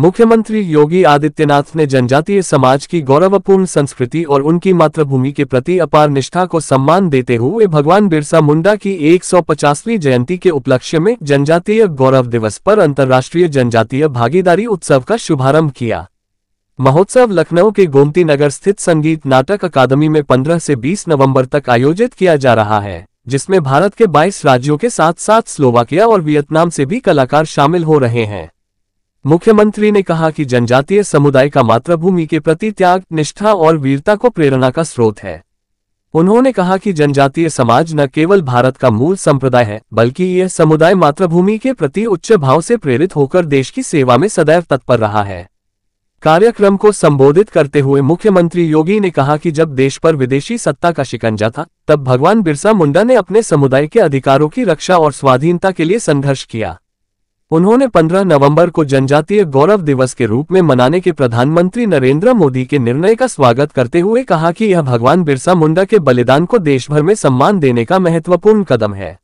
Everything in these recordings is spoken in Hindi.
मुख्यमंत्री योगी आदित्यनाथ ने जनजातीय समाज की गौरवपूर्ण संस्कृति और उनकी मातृभूमि के प्रति अपार निष्ठा को सम्मान देते हुए भगवान बिरसा मुंडा की 150वीं जयंती के उपलक्ष्य में जनजातीय गौरव दिवस पर अंतर्राष्ट्रीय जनजातीय भागीदारी उत्सव का शुभारंभ किया महोत्सव लखनऊ के गोमती नगर स्थित संगीत नाटक अकादमी में पंद्रह से बीस नवम्बर तक आयोजित किया जा रहा है जिसमें भारत के बाईस राज्यों के साथ साथ स्लोवाकिया और वियतनाम से भी कलाकार शामिल हो रहे हैं मुख्यमंत्री ने कहा कि जनजातीय समुदाय का मातृभूमि के प्रति त्याग निष्ठा और वीरता को प्रेरणा का स्रोत है उन्होंने कहा कि जनजातीय समाज न केवल भारत का मूल संप्रदाय है बल्कि यह समुदाय मातृभूमि के प्रति उच्च भाव से प्रेरित होकर देश की सेवा में सदैव तत्पर रहा है कार्यक्रम को संबोधित करते हुए मुख्यमंत्री योगी ने कहा कि जब देश पर विदेशी सत्ता का शिकंजा था तब भगवान बिरसा मुंडा ने अपने समुदाय के अधिकारों की रक्षा और स्वाधीनता के लिए संघर्ष किया उन्होंने 15 नवंबर को जनजातीय गौरव दिवस के रूप में मनाने के प्रधानमंत्री नरेंद्र मोदी के निर्णय का स्वागत करते हुए कहा कि यह भगवान बिरसा मुंडा के बलिदान को देशभर में सम्मान देने का महत्वपूर्ण कदम है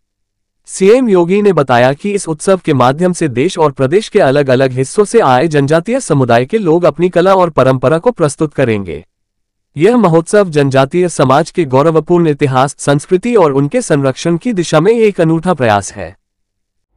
सीएम योगी ने बताया कि इस उत्सव के माध्यम से देश और प्रदेश के अलग अलग हिस्सों से आए जनजातीय समुदाय के लोग अपनी कला और परंपरा को प्रस्तुत करेंगे यह महोत्सव जनजातीय समाज के गौरवपूर्ण इतिहास संस्कृति और उनके संरक्षण की दिशा में एक अनूठा प्रयास है